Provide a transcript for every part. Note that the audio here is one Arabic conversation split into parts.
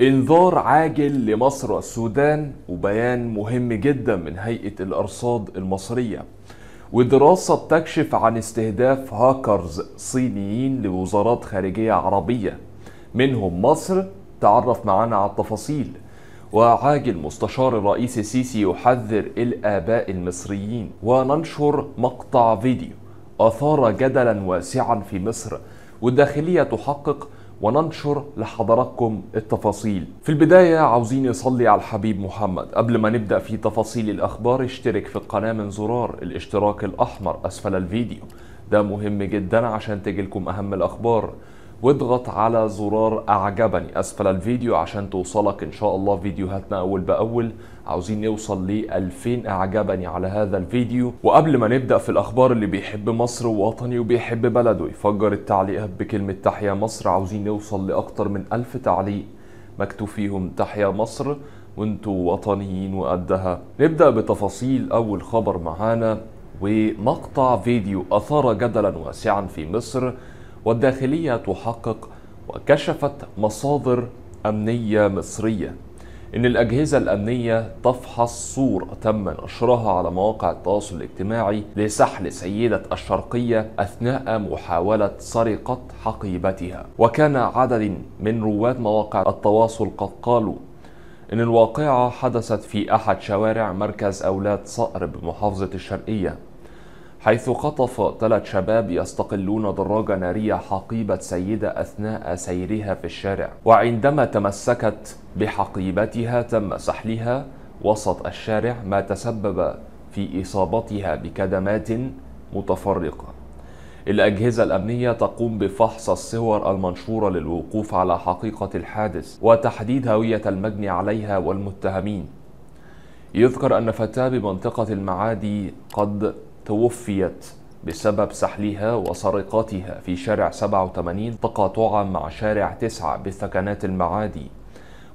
انذار عاجل لمصر والسودان وبيان مهم جدا من هيئة الأرصاد المصرية ودراسة بتكشف عن استهداف هاكرز صينيين لوزارات خارجية عربية منهم مصر تعرف معانا على التفاصيل وعاجل مستشار الرئيس السيسي يحذر الآباء المصريين وننشر مقطع فيديو أثار جدلا واسعا في مصر والداخلية تحقق وننشر لحضراتكم التفاصيل في البداية عاوزين نصلي على الحبيب محمد قبل ما نبدأ في تفاصيل الأخبار اشترك في القناة من زرار الاشتراك الأحمر أسفل الفيديو ده مهم جدا عشان تجيلكم أهم الأخبار واضغط على زرار أعجبني أسفل الفيديو عشان توصلك إن شاء الله فيديوهاتنا أول بأول عاوزين نوصل ل 2000 أعجبني على هذا الفيديو وقبل ما نبدأ في الأخبار اللي بيحب مصر ووطني وبيحب بلده يفجر التعليقات بكلمة تحيا مصر عاوزين نوصل لأكتر من 1000 تعليق مكتوب فيهم تحيا مصر وانتوا وطنيين وقدها نبدأ بتفاصيل أول خبر معانا ومقطع فيديو أثار جدلا واسعا في مصر والداخلية تحقق وكشفت مصادر أمنية مصرية إن الأجهزة الأمنية تفحص صور تم نشرها على مواقع التواصل الاجتماعي لسحل سيدة الشرقية أثناء محاولة سرقة حقيبتها وكان عدد من رواد مواقع التواصل قد قالوا إن الواقعة حدثت في أحد شوارع مركز أولاد صقر بمحافظة الشرقية حيث خطف ثلاث شباب يستقلون دراجة نارية حقيبة سيدة أثناء سيرها في الشارع وعندما تمسكت بحقيبتها تم سحلها وسط الشارع ما تسبب في إصابتها بكدمات متفرقة الأجهزة الأمنية تقوم بفحص الصور المنشورة للوقوف على حقيقة الحادث وتحديد هوية المجني عليها والمتهمين يذكر أن فتاة بمنطقة المعادي قد توفيت بسبب سحلها وسرقتها في شارع 87 تقاطعا مع شارع 9 بثكنات المعادي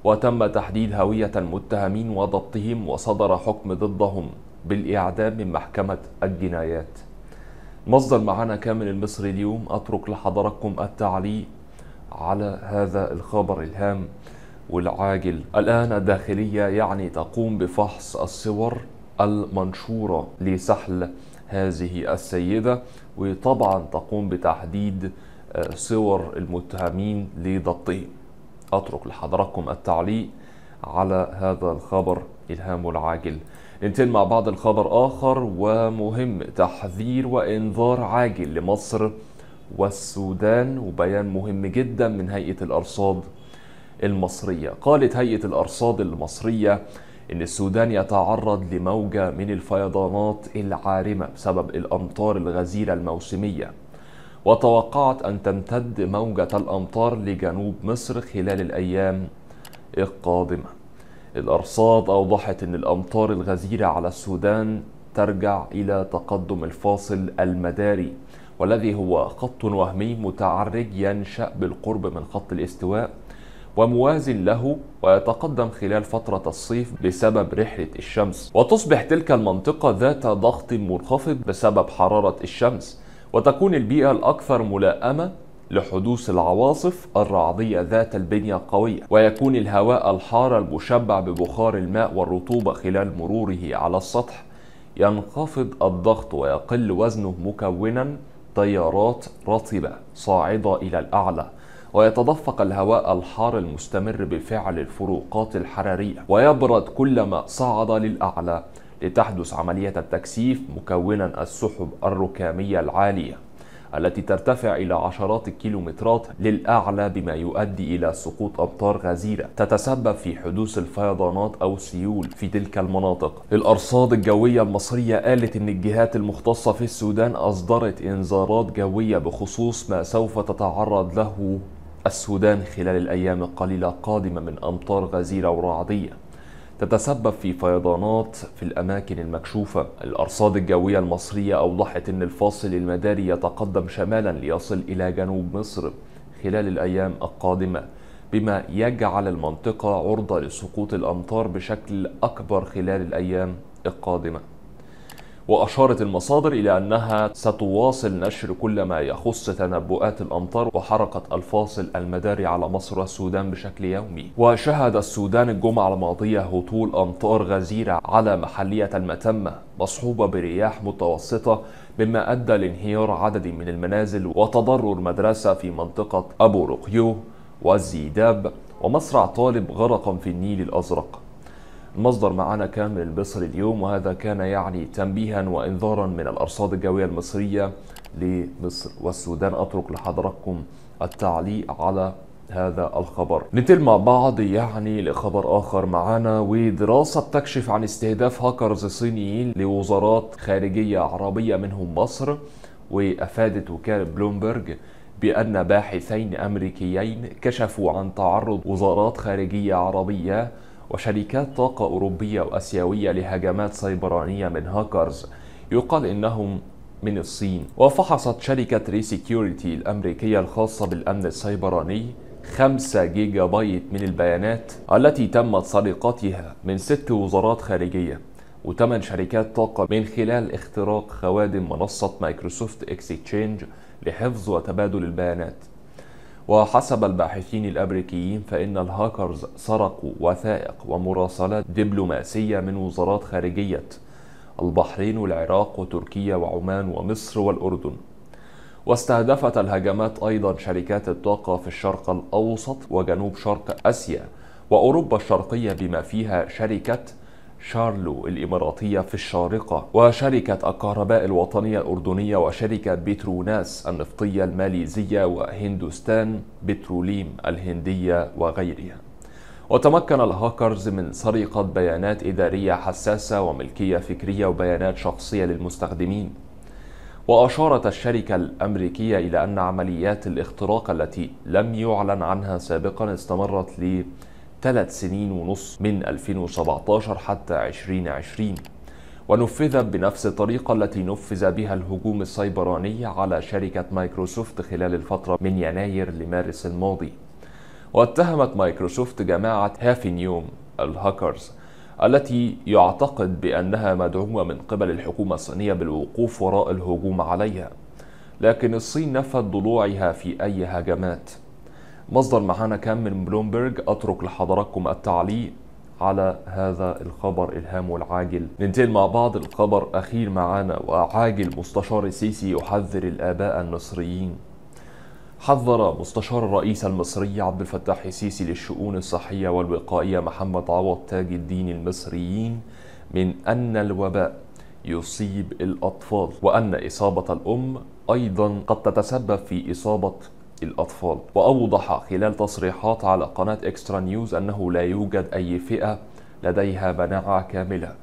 وتم تحديد هوية المتهمين وضبطهم وصدر حكم ضدهم بالإعدام من محكمة الجنايات مصدر معنا كامل المصري اليوم أترك لحضراتكم التعليق على هذا الخبر الهام والعاجل الآن الداخلية يعني تقوم بفحص الصور المنشورة لسحل هذه السيدة وطبعا تقوم بتحديد آه، صور المتهمين لضبطهم أترك لحضراتكم التعليق على هذا الخبر إلهام العاجل ننتقل مع بعض الخبر آخر ومهم تحذير وإنذار عاجل لمصر والسودان وبيان مهم جدا من هيئة الأرصاد المصرية قالت هيئة الأرصاد المصرية إن السودان يتعرض لموجة من الفيضانات العارمة بسبب الأمطار الغزيرة الموسمية وتوقعت أن تمتد موجة الأمطار لجنوب مصر خلال الأيام القادمة الأرصاد أوضحت أن الأمطار الغزيرة على السودان ترجع إلى تقدم الفاصل المداري والذي هو خط وهمي متعرج ينشأ بالقرب من خط الاستواء وموازن له ويتقدم خلال فترة الصيف بسبب رحلة الشمس وتصبح تلك المنطقة ذات ضغط منخفض بسبب حرارة الشمس وتكون البيئة الأكثر ملائمة لحدوث العواصف الرعدية ذات البنية القوية ويكون الهواء الحار المشبع ببخار الماء والرطوبة خلال مروره على السطح ينخفض الضغط ويقل وزنه مكونا تيارات رطبة صاعدة إلى الأعلى ويتدفق الهواء الحار المستمر بفعل الفروقات الحرارية ويبرد كلما صعد للأعلى لتحدث عملية التكثيف مكونا السحب الركامية العالية التي ترتفع إلى عشرات الكيلومترات للأعلى بما يؤدي إلى سقوط أمطار غزيرة تتسبب في حدوث الفيضانات أو السيول في تلك المناطق الأرصاد الجوية المصرية قالت أن الجهات المختصة في السودان أصدرت إنذارات جوية بخصوص ما سوف تتعرض له السودان خلال الأيام القليلة القادمة من أمطار غزيرة ورعدية تتسبب في فيضانات في الأماكن المكشوفة الأرصاد الجوية المصرية أوضحت أن الفاصل المداري يتقدم شمالا ليصل إلى جنوب مصر خلال الأيام القادمة بما يجعل المنطقة عرضة لسقوط الأمطار بشكل أكبر خلال الأيام القادمة وأشارت المصادر إلى أنها ستواصل نشر كل ما يخص تنبؤات الأمطار وحركة الفاصل المداري على مصر والسودان بشكل يومي وشهد السودان الجمعة الماضية هطول أمطار غزيرة على محلية المتمة مصحوبة برياح متوسطة مما أدى لانهيار عدد من المنازل وتضرر مدرسة في منطقة أبو رقيو والزيداب ومصرع طالب غرقا في النيل الأزرق مصدر معنا كامل البصري اليوم وهذا كان يعني تنبيها وإنذارا من الأرصاد الجوية المصرية لمصر والسودان أترك لحضراتكم التعليق على هذا الخبر ننتقل مع بعض يعني لخبر آخر معانا ودراسة تكشف عن استهداف هاكرز صينيين لوزارات خارجية عربية منهم مصر وأفادت وكالة بلومبرج بأن باحثين أمريكيين كشفوا عن تعرض وزارات خارجية عربية وشركات طاقة أوروبية وأسيوية لهجمات سيبرانية من هاكرز يقال إنهم من الصين وفحصت شركة ري سيكيورتي الأمريكية الخاصة بالأمن السيبراني 5 جيجا بايت من البيانات التي تمت سرقتها من ست وزارات خارجية وثمان شركات طاقة من خلال اختراق خوادم منصة مايكروسوفت اكسيتشينج لحفظ وتبادل البيانات وحسب الباحثين الأمريكيين فإن الهاكرز سرقوا وثائق ومراسلات دبلوماسية من وزارات خارجية البحرين والعراق وتركيا وعمان ومصر والأردن واستهدفت الهجمات أيضا شركات الطاقة في الشرق الأوسط وجنوب شرق آسيا وأوروبا الشرقية بما فيها شركة شارلو الإماراتية في الشارقة وشركة الكهرباء الوطنية الأردنية وشركة بتروناس النفطية الماليزية وهندوستان بتروليم الهندية وغيرها وتمكن الهاكرز من سرقة بيانات إدارية حساسة وملكية فكرية وبيانات شخصية للمستخدمين وأشارت الشركة الأمريكية إلى أن عمليات الاختراق التي لم يعلن عنها سابقا استمرت لي ثلاث سنين ونص من 2017 حتى 2020 ونفذت بنفس الطريقة التي نفذ بها الهجوم السيبراني على شركة مايكروسوفت خلال الفترة من يناير لمارس الماضي واتهمت مايكروسوفت جماعة هافينيوم الهاكرز التي يعتقد بأنها مدعومة من قبل الحكومة الصينية بالوقوف وراء الهجوم عليها لكن الصين نفت ضلوعها في أي هجمات مصدر معانا كان من بلومبرج أترك لحضراتكم التعليق على هذا الخبر الهام والعاجل ننتقل مع بعض الخبر أخير معانا وعاجل مستشار السيسي يحذر الآباء المصريين حذر مستشار الرئيس المصري عبد الفتاح السيسي للشؤون الصحية والوقائية محمد عوض تاج الدين المصريين من أن الوباء يصيب الأطفال وأن إصابة الأم أيضا قد تتسبب في إصابة الأطفال وأوضح خلال تصريحات على قناة إكسترا نيوز أنه لا يوجد أي فئة لديها مناعة كاملة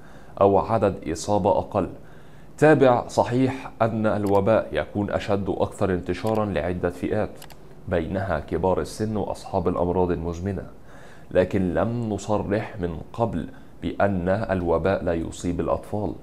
أو عدد إصابة أقل تابع صحيح أن الوباء يكون أشد وأكثر انتشارا لعدة فئات بينها كبار السن وأصحاب الأمراض المزمنة لكن لم نصرح من قبل بأن الوباء لا يصيب الأطفال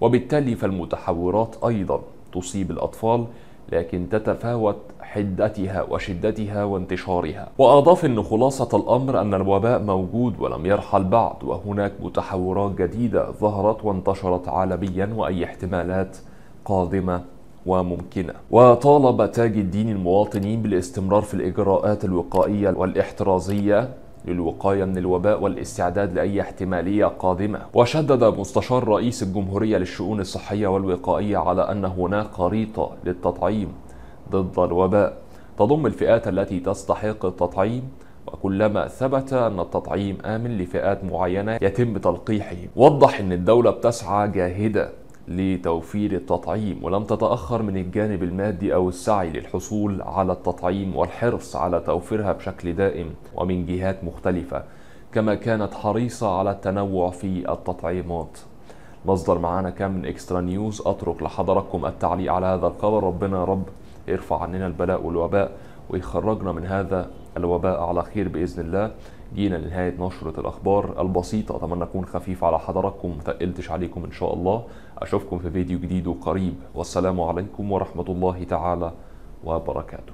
وبالتالي فالمتحورات أيضا تصيب الأطفال لكن تتفاوت حدتها وشدتها وانتشارها وأضاف أن خلاصة الأمر أن الوباء موجود ولم يرحل بعد وهناك متحورات جديدة ظهرت وانتشرت عالميا وأي احتمالات قادمة وممكنة وطالب تاج الدين المواطنين بالاستمرار في الإجراءات الوقائية والاحترازية للوقاية من الوباء والاستعداد لأي احتمالية قادمة وشدد مستشار رئيس الجمهورية للشؤون الصحية والوقائية على أن هناك خريطة للتطعيم ضد الوباء تضم الفئات التي تستحق التطعيم وكلما ثبت أن التطعيم آمن لفئات معينة يتم تلقيحه وضح أن الدولة بتسعى جاهدة لتوفير التطعيم ولم تتأخر من الجانب المادي أو السعي للحصول على التطعيم والحرص على توفيرها بشكل دائم ومن جهات مختلفة كما كانت حريصة على التنوع في التطعيمات مصدر معانا كان من اكسترا نيوز اترك لحضراتكم التعليق على هذا الخبر ربنا يا رب يرفع عننا البلاء والوباء ويخرجنا من هذا الوباء على خير باذن الله جينا لنهايه نشره الاخبار البسيطه اتمنى اكون خفيف على حضراتكم ثقلتش عليكم ان شاء الله اشوفكم في فيديو جديد وقريب والسلام عليكم ورحمه الله تعالى وبركاته